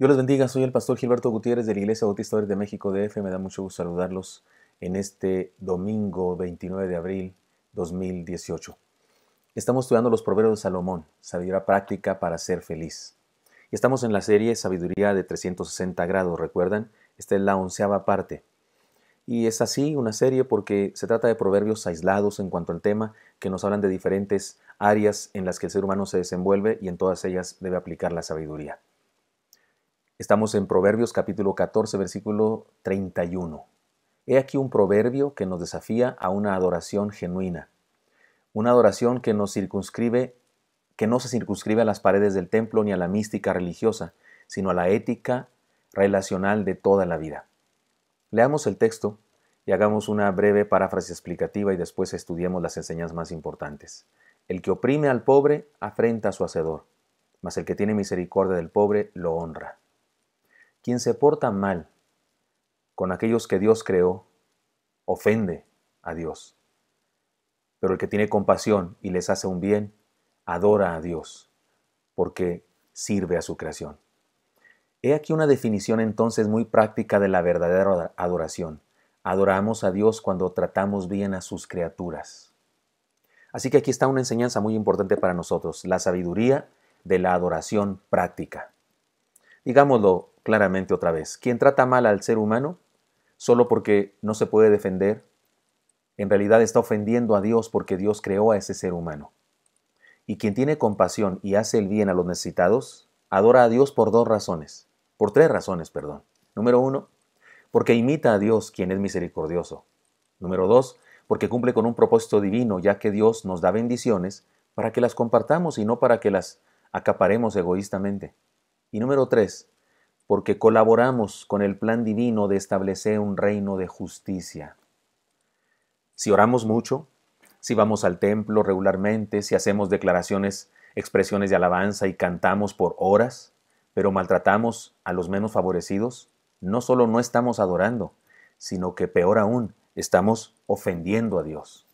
Dios les bendiga, soy el pastor Gilberto Gutiérrez de la Iglesia Bautista de México DF. Me da mucho gusto saludarlos en este domingo 29 de abril 2018. Estamos estudiando los Proverbios de Salomón, sabiduría práctica para ser feliz. Y estamos en la serie Sabiduría de 360 grados, ¿recuerdan? Esta es la onceava parte. Y es así una serie porque se trata de proverbios aislados en cuanto al tema, que nos hablan de diferentes áreas en las que el ser humano se desenvuelve y en todas ellas debe aplicar la sabiduría. Estamos en Proverbios capítulo 14, versículo 31. He aquí un proverbio que nos desafía a una adoración genuina, una adoración que circunscribe, que no se circunscribe a las paredes del templo ni a la mística religiosa, sino a la ética relacional de toda la vida. Leamos el texto y hagamos una breve paráfrasis explicativa y después estudiemos las enseñanzas más importantes. El que oprime al pobre afrenta a su hacedor, mas el que tiene misericordia del pobre lo honra. Quien se porta mal con aquellos que Dios creó, ofende a Dios. Pero el que tiene compasión y les hace un bien, adora a Dios, porque sirve a su creación. He aquí una definición entonces muy práctica de la verdadera adoración. Adoramos a Dios cuando tratamos bien a sus criaturas. Así que aquí está una enseñanza muy importante para nosotros, la sabiduría de la adoración práctica. Digámoslo claramente otra vez. Quien trata mal al ser humano solo porque no se puede defender, en realidad está ofendiendo a Dios porque Dios creó a ese ser humano. Y quien tiene compasión y hace el bien a los necesitados, adora a Dios por dos razones, por tres razones, perdón. Número uno, porque imita a Dios quien es misericordioso. Número dos, porque cumple con un propósito divino, ya que Dios nos da bendiciones para que las compartamos y no para que las acaparemos egoístamente. Y número tres, porque colaboramos con el plan divino de establecer un reino de justicia. Si oramos mucho, si vamos al templo regularmente, si hacemos declaraciones, expresiones de alabanza y cantamos por horas, pero maltratamos a los menos favorecidos, no solo no estamos adorando, sino que peor aún, estamos ofendiendo a Dios.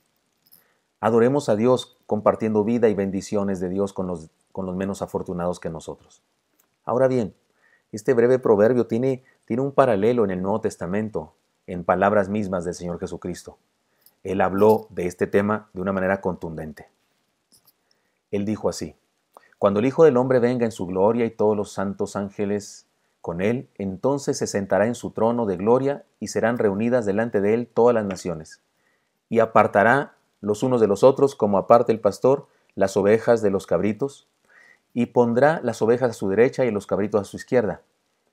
Adoremos a Dios compartiendo vida y bendiciones de Dios con los, con los menos afortunados que nosotros. Ahora bien, este breve proverbio tiene, tiene un paralelo en el Nuevo Testamento, en palabras mismas del Señor Jesucristo. Él habló de este tema de una manera contundente. Él dijo así, Cuando el Hijo del Hombre venga en su gloria y todos los santos ángeles con él, entonces se sentará en su trono de gloria y serán reunidas delante de él todas las naciones. Y apartará los unos de los otros como aparte el pastor las ovejas de los cabritos, y pondrá las ovejas a su derecha y los cabritos a su izquierda.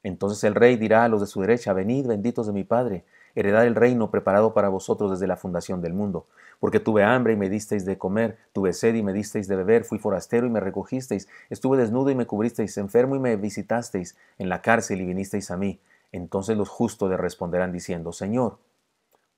Entonces el rey dirá a los de su derecha, venid benditos de mi Padre, heredad el reino preparado para vosotros desde la fundación del mundo. Porque tuve hambre y me disteis de comer, tuve sed y me disteis de beber, fui forastero y me recogisteis, estuve desnudo y me cubristeis, enfermo y me visitasteis, en la cárcel y vinisteis a mí. Entonces los justos le responderán diciendo, Señor,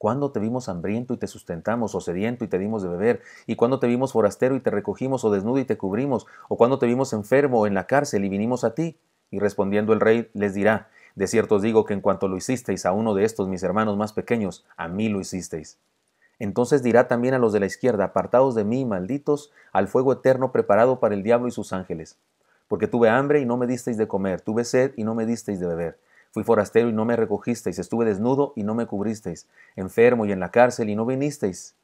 ¿Cuándo te vimos hambriento y te sustentamos, o sediento y te dimos de beber? ¿Y cuándo te vimos forastero y te recogimos, o desnudo y te cubrimos? ¿O cuándo te vimos enfermo en la cárcel y vinimos a ti? Y respondiendo el rey les dirá, de cierto os digo que en cuanto lo hicisteis a uno de estos mis hermanos más pequeños, a mí lo hicisteis. Entonces dirá también a los de la izquierda, apartados de mí, malditos, al fuego eterno preparado para el diablo y sus ángeles. Porque tuve hambre y no me disteis de comer, tuve sed y no me disteis de beber Fui forastero y no me recogisteis, estuve desnudo y no me cubristeis, enfermo y en la cárcel y no vinisteis.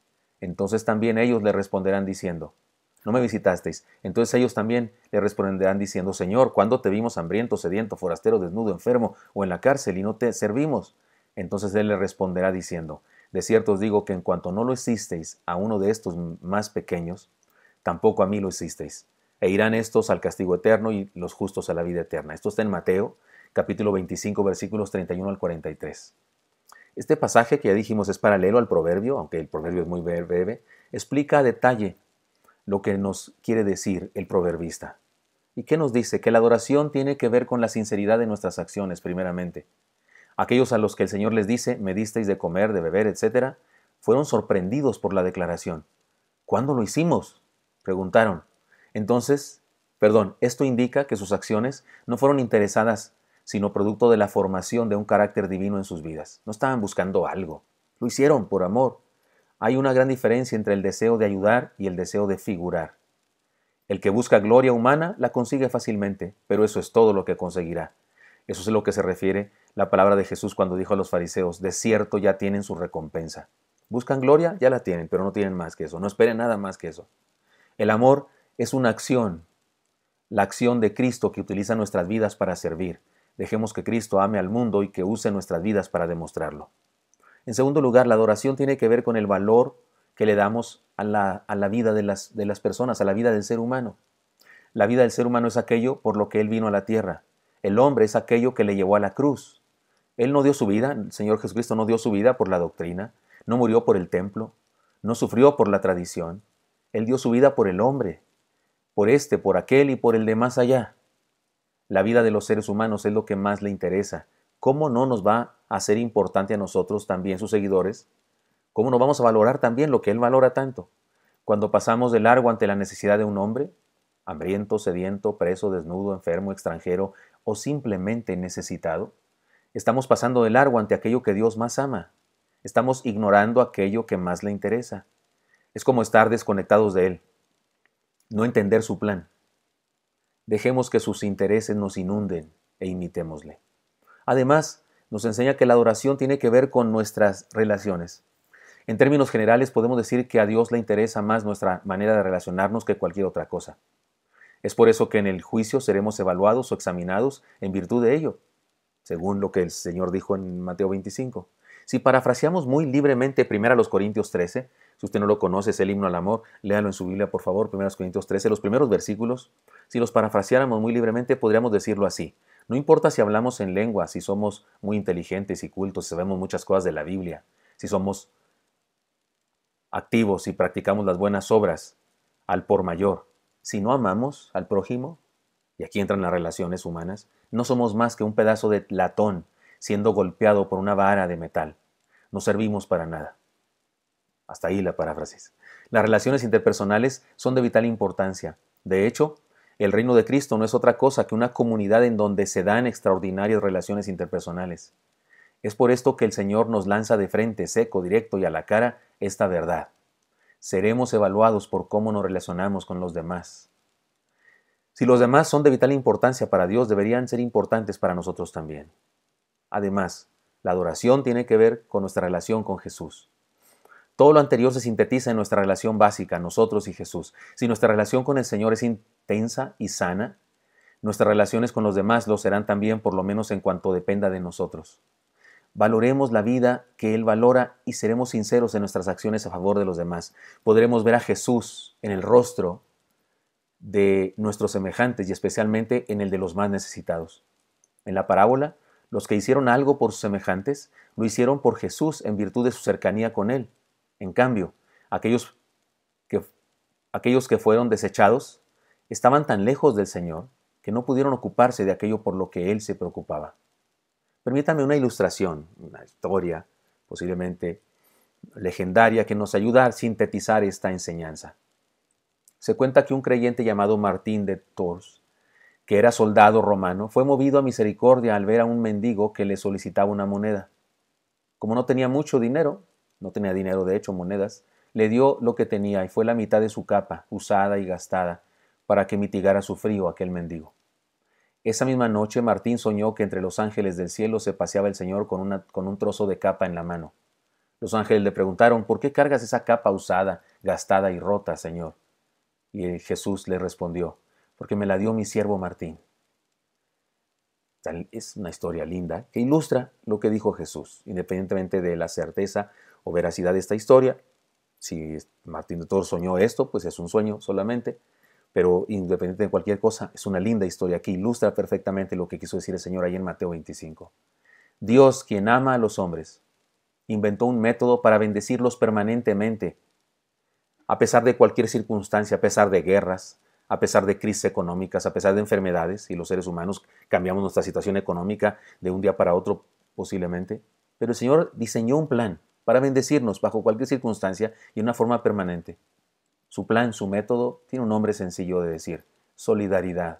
Entonces también ellos le responderán diciendo, no me visitasteis. Entonces ellos también le responderán diciendo, Señor, ¿cuándo te vimos hambriento, sediento, forastero, desnudo, enfermo o en la cárcel y no te servimos? Entonces él le responderá diciendo, de cierto os digo que en cuanto no lo hicisteis a uno de estos más pequeños, tampoco a mí lo hicisteis. E irán estos al castigo eterno y los justos a la vida eterna. Esto está en Mateo capítulo 25, versículos 31 al 43. Este pasaje que ya dijimos es paralelo al proverbio, aunque el proverbio es muy breve, explica a detalle lo que nos quiere decir el proverbista. ¿Y qué nos dice? Que la adoración tiene que ver con la sinceridad de nuestras acciones, primeramente. Aquellos a los que el Señor les dice, me disteis de comer, de beber, etc., fueron sorprendidos por la declaración. ¿Cuándo lo hicimos? preguntaron. Entonces, perdón, esto indica que sus acciones no fueron interesadas sino producto de la formación de un carácter divino en sus vidas. No estaban buscando algo, lo hicieron por amor. Hay una gran diferencia entre el deseo de ayudar y el deseo de figurar. El que busca gloria humana la consigue fácilmente, pero eso es todo lo que conseguirá. Eso es a lo que se refiere la palabra de Jesús cuando dijo a los fariseos, de cierto ya tienen su recompensa. Buscan gloria, ya la tienen, pero no tienen más que eso, no esperen nada más que eso. El amor es una acción, la acción de Cristo que utiliza nuestras vidas para servir. Dejemos que Cristo ame al mundo y que use nuestras vidas para demostrarlo. En segundo lugar, la adoración tiene que ver con el valor que le damos a la, vida de las, de las personas, a la vida del ser humano. La vida del ser humano es aquello por lo que Él vino a la tierra. El hombre es aquello que le llevó a la cruz. Él no dio su vida, el Señor Jesucristo no dio su vida por la doctrina, no murió por el templo, no sufrió por la tradición. Él dio su vida por el hombre, por este, por aquel y por el de más allá la vida de los seres humanos es lo que más le interesa. ¿Cómo no nos va a ser importante a nosotros también sus seguidores? ¿Cómo no vamos a valorar también lo que él valora tanto? Cuando pasamos de largo ante la necesidad de un hombre, hambriento, sediento, preso, desnudo, enfermo, extranjero o simplemente necesitado, estamos pasando de largo ante aquello que Dios más ama. Estamos ignorando aquello que más le interesa. Es como estar desconectados de Él, no entender su plan. Dejemos que sus intereses nos inunden e imitémosle. Además, nos enseña que la adoración tiene que ver con nuestras relaciones. En términos generales podemos decir que a Dios le interesa más nuestra manera de relacionarnos que cualquier otra cosa. Es por eso que en el juicio seremos evaluados o examinados en virtud de ello, según lo que el Señor dijo en Mateo 25. Si parafraseamos muy libremente primero a los Corintios 13, si usted no lo conoce, es el himno al amor, léalo en su Biblia, por favor, 1 Corintios 13, los primeros versículos. Si los parafraseáramos muy libremente, podríamos decirlo así. No importa si hablamos en lengua, si somos muy inteligentes y cultos, si sabemos muchas cosas de la Biblia, si somos activos y practicamos las buenas obras al por mayor, si no amamos al prójimo, y aquí entran las relaciones humanas, no somos más que un pedazo de latón siendo golpeado por una vara de metal. No servimos para nada. Hasta ahí la paráfrasis. Las relaciones interpersonales son de vital importancia. De hecho, el reino de Cristo no es otra cosa que una comunidad en donde se dan extraordinarias relaciones interpersonales. Es por esto que el Señor nos lanza de frente, seco, directo y a la cara esta verdad. Seremos evaluados por cómo nos relacionamos con los demás. Si los demás son de vital importancia para Dios, deberían ser importantes para nosotros también. Además, la adoración tiene que ver con nuestra relación con Jesús. Todo lo anterior se sintetiza en nuestra relación básica, nosotros y Jesús. Si nuestra relación con el Señor es intensa y sana, nuestras relaciones con los demás lo serán también, por lo menos en cuanto dependa de nosotros. Valoremos la vida que Él valora y seremos sinceros en nuestras acciones a favor de los demás. Podremos ver a Jesús en el rostro de nuestros semejantes y especialmente en el de los más necesitados. En la parábola, los que hicieron algo por sus semejantes lo hicieron por Jesús en virtud de su cercanía con Él. En cambio, aquellos que, aquellos que fueron desechados estaban tan lejos del Señor que no pudieron ocuparse de aquello por lo que Él se preocupaba. Permítame una ilustración, una historia posiblemente legendaria que nos ayuda a sintetizar esta enseñanza. Se cuenta que un creyente llamado Martín de Tours, que era soldado romano, fue movido a misericordia al ver a un mendigo que le solicitaba una moneda. Como no tenía mucho dinero, no tenía dinero, de hecho, monedas, le dio lo que tenía y fue la mitad de su capa, usada y gastada, para que mitigara su frío aquel mendigo. Esa misma noche Martín soñó que entre los ángeles del cielo se paseaba el Señor con, con un trozo de capa en la mano. Los ángeles le preguntaron, ¿por qué cargas esa capa usada, gastada y rota, Señor? Y Jesús le respondió, porque me la dio mi siervo Martín. Es una historia linda que ilustra lo que dijo Jesús, independientemente de la certeza o veracidad de esta historia. Si Martín de Torso soñó esto, pues es un sueño solamente, pero independiente de cualquier cosa, es una linda historia que ilustra perfectamente lo que quiso decir el Señor ahí en Mateo 25. Dios, quien ama a los hombres, inventó un método para bendecirlos permanentemente, a pesar de cualquier circunstancia, a pesar de guerras, a pesar de crisis económicas, a pesar de enfermedades, y los seres humanos cambiamos nuestra situación económica de un día para otro posiblemente, pero el Señor diseñó un plan para bendecirnos bajo cualquier circunstancia y de una forma permanente. Su plan, su método, tiene un nombre sencillo de decir, solidaridad.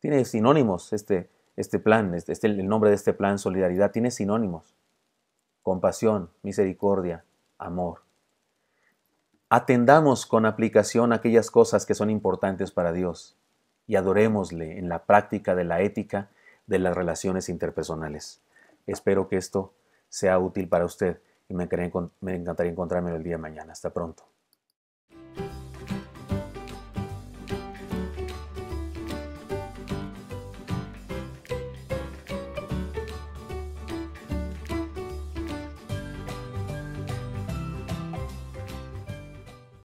Tiene sinónimos este, este plan, este, este, el nombre de este plan, solidaridad, tiene sinónimos. Compasión, misericordia, amor atendamos con aplicación aquellas cosas que son importantes para Dios y adorémosle en la práctica de la ética de las relaciones interpersonales. Espero que esto sea útil para usted y me, encantaría encontrarme el día de mañana. Hasta pronto.